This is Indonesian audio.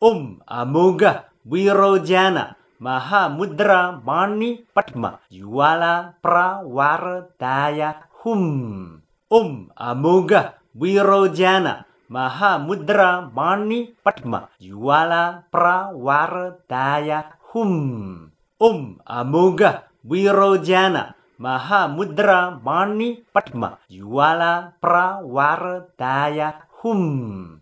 Om Amoga Wirojana Mahamudra Mani Padma Yuala Prawardaya Hum Om Amoga Wirojana Mahamudra Mani Padma Yuala Prawardaya Hum Om Amoga Wirojana Mahamudra Mani Padma Yuala Prawardaya Hum